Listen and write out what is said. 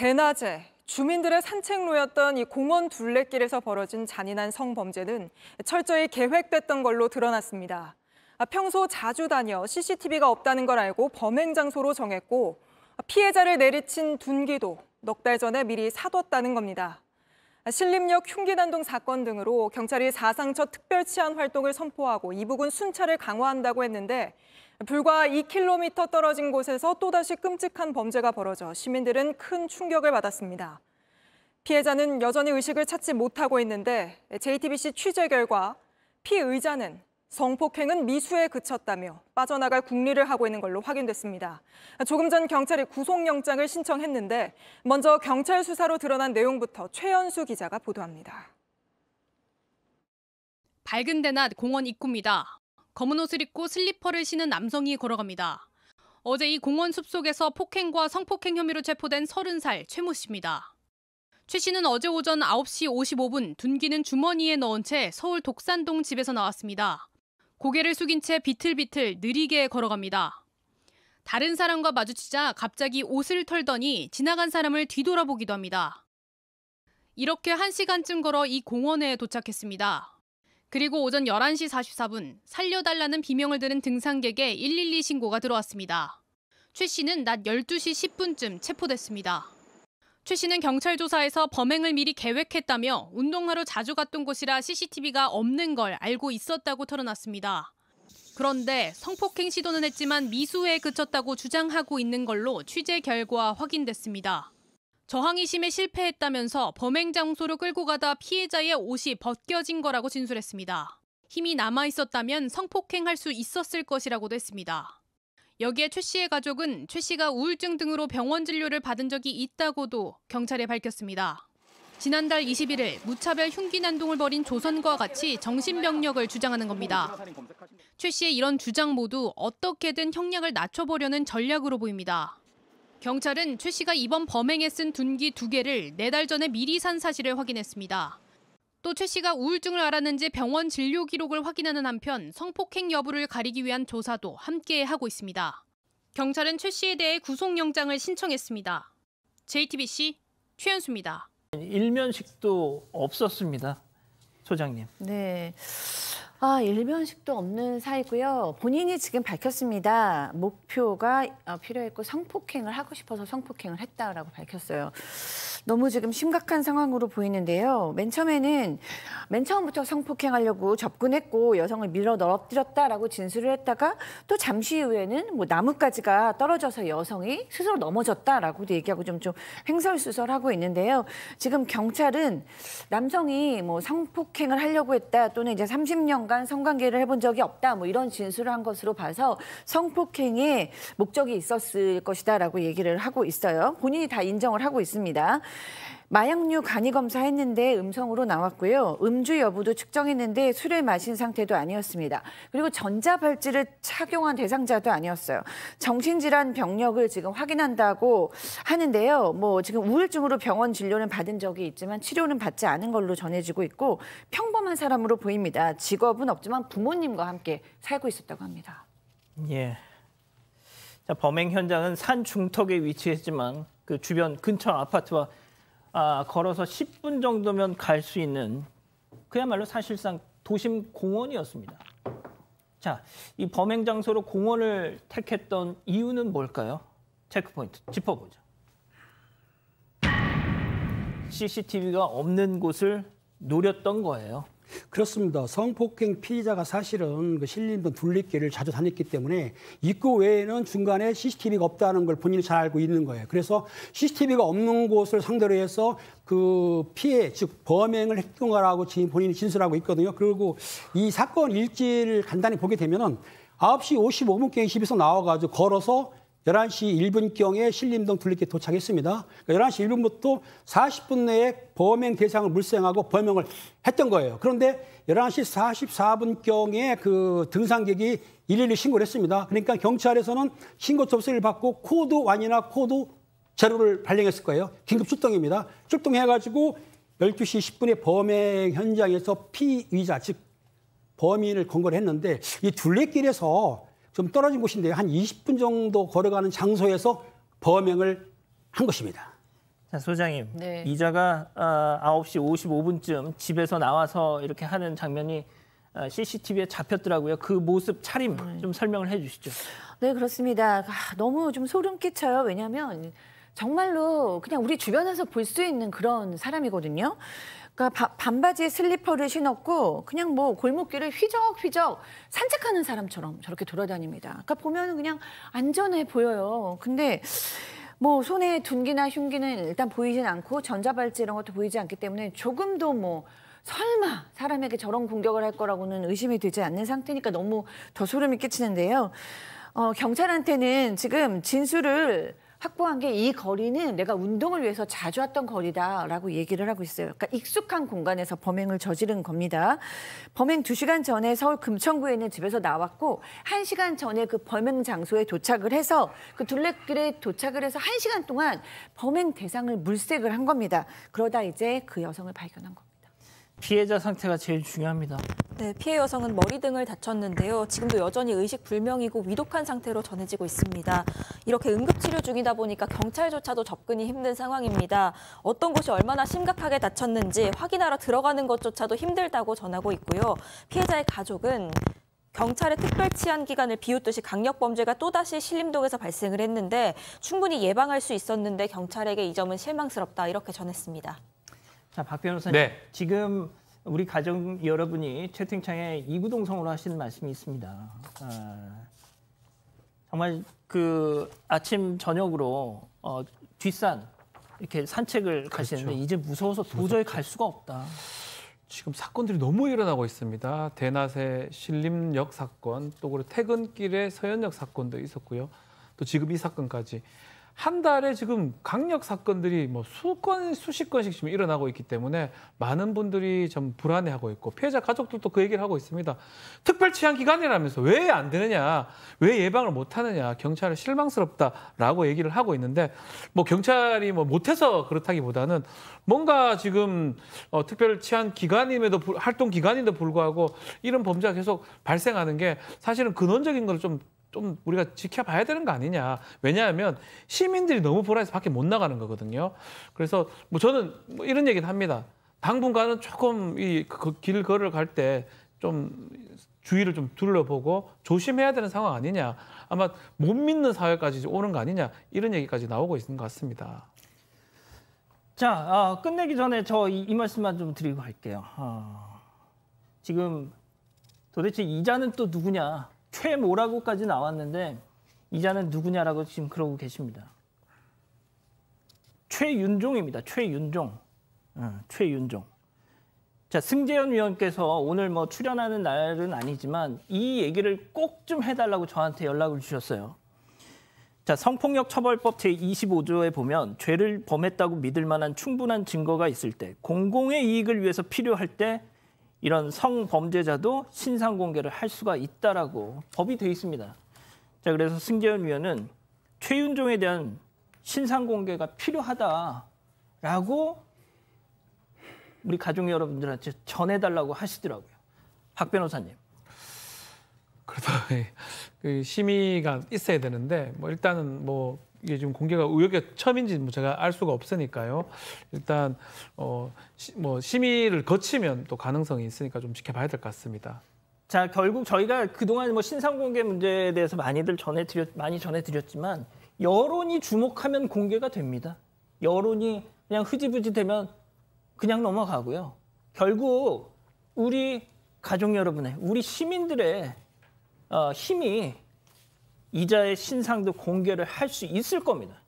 대낮에 주민들의 산책로였던 이 공원 둘레길에서 벌어진 잔인한 성범죄는 철저히 계획됐던 걸로 드러났습니다. 아, 평소 자주 다녀 CCTV가 없다는 걸 알고 범행 장소로 정했고 피해자를 내리친 둔기도 넉 달 전에 미리 사뒀다는 겁니다. 신림역 흉기난동 사건 등으로 경찰이 사상 처 특별 치안 활동을 선포하고 이 부근 순찰을 강화한다고 했는데 불과 2km 떨어진 곳에서 또다시 끔찍한 범죄가 벌어져 시민들은 큰 충격을 받았습니다. 피해자는 여전히 의식을 찾지 못하고 있는데 JTBC 취재 결과 피의자는 성폭행은 미수에 그쳤다며 빠져나갈 국리를 하고 있는 걸로 확인됐습니다. 조금 전 경찰이 구속영장을 신청했는데 먼저 경찰 수사로 드러난 내용부터 최연수 기자가 보도합니다. 밝은 대낮 공원 입구입니다. 검은 옷을 입고 슬리퍼를 신은 남성이 걸어갑니다. 어제 이 공원 숲속에서 폭행과 성폭행 혐의로 체포된 30살 최모 씨입니다. 최 씨는 어제 오전 9시 55분 둔기는 주머니에 넣은 채 서울 독산동 집에서 나왔습니다. 고개를 숙인 채 비틀비틀 느리게 걸어갑니다. 다른 사람과 마주치자 갑자기 옷을 털더니 지나간 사람을 뒤돌아보기도 합니다. 이렇게 1시간쯤 걸어 이 공원에 도착했습니다. 그리고 오전 11시 44분 살려달라는 비명을 들은 등산객의 112 신고가 들어왔습니다. 최 씨는 낮 12시 10분쯤 체포됐습니다. 최 씨는 경찰 조사에서 범행을 미리 계획했다며 운동화로 자주 갔던 곳이라 CCTV가 없는 걸 알고 있었다고 털어놨습니다. 그런데 성폭행 시도는 했지만 미수에 그쳤다고 주장하고 있는 걸로 취재 결과 확인됐습니다. 저항이심에 실패했다면서 범행 장소로 끌고 가다 피해자의 옷이 벗겨진 거라고 진술했습니다. 힘이 남아 있었다면 성폭행할 수 있었을 것이라고도 했습니다. 여기에 최 씨의 가족은 최 씨가 우울증 등으로 병원 진료를 받은 적이 있다고도 경찰에 밝혔습니다. 지난달 21일 무차별 흉기 난동을 벌인 조선과 같이 정신병력을 주장하는 겁니다. 최 씨의 이런 주장 모두 어떻게든 형량을 낮춰보려는 전략으로 보입니다. 경찰은 최 씨가 이번 범행에 쓴 둔기 두 개를 네 달 전에 미리 산 사실을 확인했습니다. 또최 씨가 우울증을 앓았는지 병원 진료 기록을 확인하는 한편 성폭행 여부를 가리기 위한 조사도 함께 하고 있습니다. 경찰은 최 씨에 대해 구속영장을 신청했습니다. JTBC 최현수입니다. 일면식도 없었습니다. 소장님. 네. 아, 일면식도 없는 사이고요. 본인이 지금 밝혔습니다. 목표가 어, 필요했고 성폭행을 하고 싶어서 성폭행을 했다라고 밝혔어요. 너무 지금 심각한 상황으로 보이는데요. 맨 처음에는 맨 처음부터 성폭행하려고 접근했고 여성을 밀어 넣어뜨렸다라고 진술을 했다가 또 잠시 후에는 뭐 나뭇가지가 떨어져서 여성이 스스로 넘어졌다라고도 얘기하고 좀, 좀 횡설수설하고 있는데요. 지금 경찰은 남성이 뭐 성폭행을 하려고 했다 또는 이제 30년간 성관계를 해본 적이 없다 뭐 이런 진술을 한 것으로 봐서 성폭행의 목적이 있었을 것이다라고 얘기를 하고 있어요. 본인이 다 인정을 하고 있습니다. 마약류 간이 검사했는데 음성으로 나왔고요. 음주 여부도 측정했는데 술을 마신 상태도 아니었습니다. 그리고 전자발찌를 착용한 대상자도 아니었어요. 정신질환 병력을 지금 확인한다고 하는데요. 뭐 지금 우울증으로 병원 진료는 받은 적이 있지만 치료는 받지 않은 걸로 전해지고 있고 평범한 사람으로 보입니다. 직업은 없지만 부모님과 함께 살고 있었다고 합니다. 예. 자, 범행 현장은 산 중턱에 위치했지만 그 주변 근처 아파트와 아, 걸어서 10분 정도면 갈 수 있는 그야말로 사실상 도심 공원이었습니다. 자, 이 범행 장소로 공원을 택했던 이유는 뭘까요? 체크포인트 짚어보죠. CCTV가 없는 곳을 노렸던 거예요. 그렇습니다. 성폭행 피의자가 사실은 그 신림동 둘리길을 자주 다녔기 때문에 입구 외에는 중간에 CCTV가 없다는 걸 본인이 잘 알고 있는 거예요. 그래서 CCTV가 없는 곳을 상대로 해서 그 피해, 즉 범행을 했던 거라고 지금 본인이 진술하고 있거든요. 그리고 이 사건 일지를 간단히 보게 되면은 9시 5 5분경에 집에서 나와가지고 걸어서 11시 1분경에 신림동 둘레길 도착했습니다. 그러 그러니까 11시 1분부터 40분 내에 범행 대상을 물색하고 범행을 했던 거예요. 그런데 11시 44분경에 그 등산객이 112 신고를 했습니다. 그러니까 경찰에서는 신고 접수를 받고 코드 완이나 코드 제로를 발령했을 거예요. 긴급 출동입니다. 출동해가지고 12시 10분에 범행 현장에서 피의자, 즉 범인을 검거를 했는데 이 둘레길에서 좀 떨어진 곳인데요. 한 20분 정도 걸어가는 장소에서 범행을 한 것입니다. 자, 소장님. 네. 이자가 9시 아, 55분쯤 집에서 나와서 이렇게 하는 장면이 CCTV에 아, 잡혔더라고요. 그 모습 차림 네. 좀 설명을 해 주시죠. 네, 그렇습니다. 아, 너무 좀 소름 끼쳐요. 왜냐하 정말로 그냥 우리 주변에서 볼 수 있는 그런 사람이거든요. 그러니까 바, 반바지에 슬리퍼를 신었고 그냥 뭐 골목길을 휘적휘적 산책하는 사람처럼 저렇게 돌아다닙니다. 그러니까 보면 그냥 안전해 보여요. 근데 뭐 손에 둔기나 흉기는 일단 보이진 않고 전자발찌 이런 것도 보이지 않기 때문에 조금도 뭐 설마 사람에게 저런 공격을 할 거라고는 의심이 되지 않는 상태니까 너무 더 소름이 끼치는데요. 어, 경찰한테는 지금 진술을 확보한 게 이 거리는 내가 운동을 위해서 자주 왔던 거리다라고 얘기를 하고 있어요. 그러니까 익숙한 공간에서 범행을 저지른 겁니다. 범행 두시간 전에 서울 금천구에 있는 집에서 나왔고 한시간 전에 그 범행 장소에 도착을 해서 그 둘레길에 도착을 해서 한시간 동안 범행 대상을 물색을 한 겁니다. 그러다 이제 그 여성을 발견한 겁니다. 피해자 상태가 제일 중요합니다. 네, 피해 여성은 머리 등을 다쳤는데요. 지금도 여전히 의식 불명이고 위독한 상태로 전해지고 있습니다. 이렇게 응급치료 중이다 보니까 경찰조차도 접근이 힘든 상황입니다. 어떤 곳이 얼마나 심각하게 다쳤는지 확인하러 들어가는 것조차도 힘들다고 전하고 있고요. 피해자의 가족은 경찰의 특별 치안 기간을 비웃듯이 강력 범죄가 또다시 신림동에서 발생을 했는데 충분히 예방할 수 있었는데 경찰에게 이 점은 실망스럽다 이렇게 전했습니다. 자, 박 변호사님. 네. 지금 우리 가정 여러분이 채팅창에 이구동성으로 하시는 말씀이 있습니다. 아, 정말 그 아침 저녁으로 어, 뒷산 이렇게 산책을 그렇죠. 가시는데 이제 무서워서 도저히 무섭죠. 갈 수가 없다. 지금 사건들이 너무 일어나고 있습니다. 대낮에 신림역 사건, 또 그리고 퇴근길에 서현역 사건도 있었고요. 또 지금 이 사건까지 한 달에 지금 강력 사건들이 뭐 수건 수십 건씩 지금 일어나고 있기 때문에 많은 분들이 좀 불안해하고 있고 피해자 가족들도 그 얘기를 하고 있습니다. 특별 치안 기간이라면서 왜 안 되느냐, 왜 예방을 못 하느냐, 경찰은 실망스럽다라고 얘기를 하고 있는데 뭐 경찰이 뭐 못해서 그렇다기보다는 뭔가 지금 어, 특별 치안 기간임에도 활동 기간인데 불구하고 이런 범죄가 계속 발생하는 게 사실은 근원적인 걸좀 좀 우리가 지켜봐야 되는 거 아니냐. 왜냐하면 시민들이 너무 불안해서 밖에 못 나가는 거거든요. 그래서 뭐 저는 뭐 이런 얘기는 합니다. 당분간은 조금 이길 그, 그 걸어갈 때 좀 주위를 좀 둘러보고 조심해야 되는 상황 아니냐. 아마 못 믿는 사회까지 오는 거 아니냐. 이런 얘기까지 나오고 있는 것 같습니다. 자, 어, 끝내기 전에 저이 이 말씀만 좀 드리고 갈게요. 어, 지금 도대체 이자는 또 누구냐. 최모라고까지 나왔는데 이자는 누구냐라고 지금 그러고 계십니다. 최윤종입니다. 최윤종. 어, 최윤종. 자, 승재현 위원께서 오늘 뭐 출연하는 날은 아니지만 이 얘기를 꼭 좀 해달라고 저한테 연락을 주셨어요. 자, 성폭력 처벌법 제25조에 보면 죄를 범했다고 믿을 만한 충분한 증거가 있을 때, 공공의 이익을 위해서 필요할 때 이런 성범죄자도 신상 공개를 할 수가 있다라고 법이 돼 있습니다. 자, 그래서 승재현 위원은 최윤종에 대한 신상 공개가 필요하다라고 우리 가족 여러분들한테 전해달라고 하시더라고요. 박 변호사님. 그러다 그 심의가 있어야 되는데 뭐 일단은 뭐 이게 지금 공개가 의혹의 처음인지 뭐 제가 알 수가 없으니까요. 일단 어, 시, 뭐 심의를 거치면 또 가능성이 있으니까 좀 지켜봐야 될 것 같습니다. 자 결국 저희가 그동안 뭐 신상 공개 문제에 대해서 많이들 전해드렸 많이 전해드렸지만 여론이 주목하면 공개가 됩니다. 여론이 그냥 흐지부지 되면 그냥 넘어가고요. 결국 우리 가족 여러분의 우리 시민들의 어, 힘이 이자의 신상도 공개를 할 수 있을 겁니다.